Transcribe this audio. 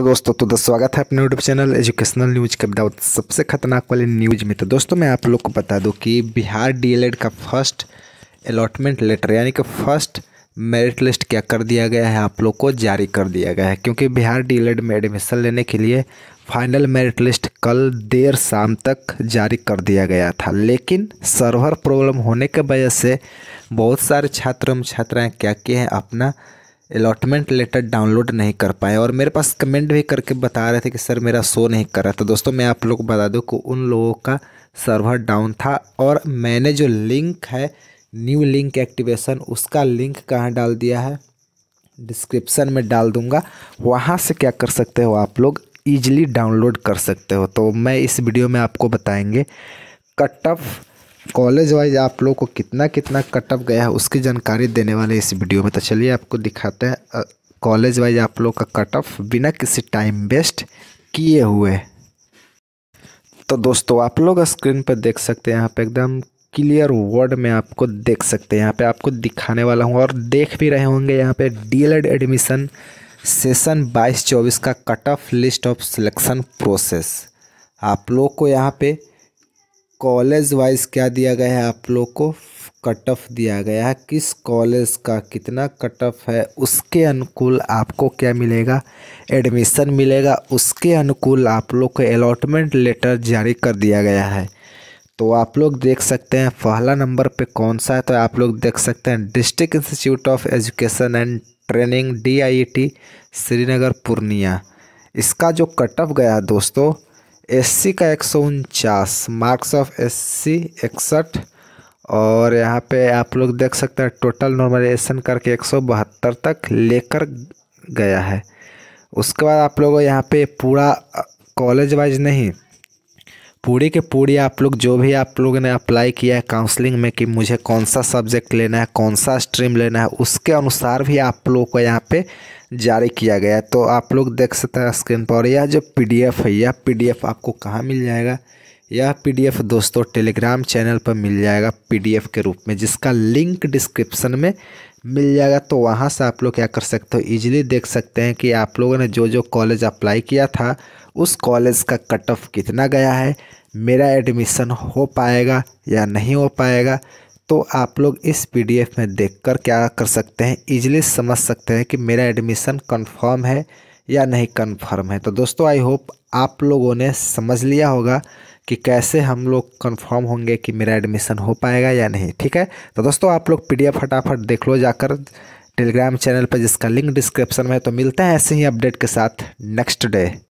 तो दोस्तों तो स्वागत है अपने यूट्यूब चैनल एजुकेशनल न्यूज के दावत सबसे खतरनाक वाले न्यूज में तो दोस्तों मैं आप लोग को बता दूं कि बिहार डीएलएड का फर्स्ट अलॉटमेंट लेटर यानी कि फर्स्ट मेरिट लिस्ट क्या कर दिया गया है आप लोग को जारी कर दिया गया है क्योंकि बिहार डी में एडमिशन लेने के लिए फाइनल मेरिट लिस्ट कल देर शाम तक जारी कर दिया गया था लेकिन सर्वर प्रॉब्लम होने के वजह से बहुत सारे छात्र एवं छात्राएँ क्या किए हैं अपना अलॉटमेंट लेटर डाउनलोड नहीं कर पाए और मेरे पास कमेंट भी करके बता रहे थे कि सर मेरा शो नहीं कर रहा था दोस्तों मैं आप लोग को बता दूँ कि उन लोगों का सर्वर डाउन था और मैंने जो लिंक है न्यू लिंक एक्टिवेशन उसका लिंक कहाँ डाल दिया है डिस्क्रिप्सन में डाल दूँगा वहाँ से क्या कर सकते हो आप लोग ईजिली डाउनलोड कर सकते हो तो मैं इस वीडियो में आपको बताएंगे कट ऑफ कॉलेज वाइज आप लोग को कितना कितना कटअप गया है उसकी जानकारी देने वाले इस वीडियो में तो चलिए आपको दिखाते हैं कॉलेज वाइज आप लोग का कटअप बिना किसी टाइम वेस्ट किए हुए तो दोस्तों आप लोग स्क्रीन पर देख सकते हैं यहाँ पे एकदम क्लियर वर्ड में आपको देख सकते हैं यहाँ पे आपको दिखाने वाला हूँ और देख भी रहे होंगे यहाँ पे डीएलएड एडमिशन सेशन 22-24 का cut off list of selection process आप लोग को यहाँ पे कॉलेज वाइज क्या दिया गया है आप लोग को कट ऑफ दिया गया है किस कॉलेज का कितना कट ऑफ है उसके अनुकूल आपको क्या मिलेगा एडमिशन मिलेगा उसके अनुकूल आप लोग को अलॉटमेंट लेटर जारी कर दिया गया है तो आप लोग देख सकते हैं पहला नंबर पे कौन सा है तो आप लोग देख सकते हैं district institute of education and training D Srinagar Purnia इसका जो कट ऑफ गया दोस्तों एससी का एक सौ उनचास मार्क्स ऑफ एससी इकसठ और यहाँ पे आप लोग देख सकते हैं टोटल नॉर्मलाइजेशन करके एक सौ बहत्तर तक लेकर गया है उसके बाद आप लोगों यहाँ पे पूरा कॉलेज वाइज नहीं पूरी के पूरी आप लोग जो भी आप लोग ने अप्लाई किया है काउंसलिंग में कि मुझे कौन सा सब्जेक्ट लेना है कौन सा स्ट्रीम लेना है उसके अनुसार भी आप लोगों को यहाँ पे जारी किया गया है तो आप लोग देख सकते हैं स्क्रीन पर यह जो पीडीएफ है यह पीडीएफ आपको कहाँ मिल जाएगा यह पीडीएफ दोस्तों टेलीग्राम चैनल पर मिल जाएगा पी के रूप में जिसका लिंक डिस्क्रिप्सन में मिल जाएगा तो वहाँ से आप लोग क्या कर सकते हो ईज़िली देख सकते हैं कि आप लोगों ने जो जो कॉलेज अप्लाई किया था उस कॉलेज का कट ऑफ कितना गया है मेरा एडमिशन हो पाएगा या नहीं हो पाएगा तो आप लोग इस पीडीएफ में देखकर क्या कर सकते हैं ईजिली समझ सकते हैं कि मेरा एडमिशन कंफर्म है या नहीं कन्फर्म है तो दोस्तों आई होप आप लोगों ने समझ लिया होगा कि कैसे हम लोग कन्फर्म होंगे कि मेरा एडमिशन हो पाएगा या नहीं ठीक है तो दोस्तों आप लोग पी फटाफट देख लो जाकर टेलीग्राम चैनल पर जिसका लिंक डिस्क्रिप्शन में तो मिलते हैं ऐसे ही अपडेट के साथ नेक्स्ट डे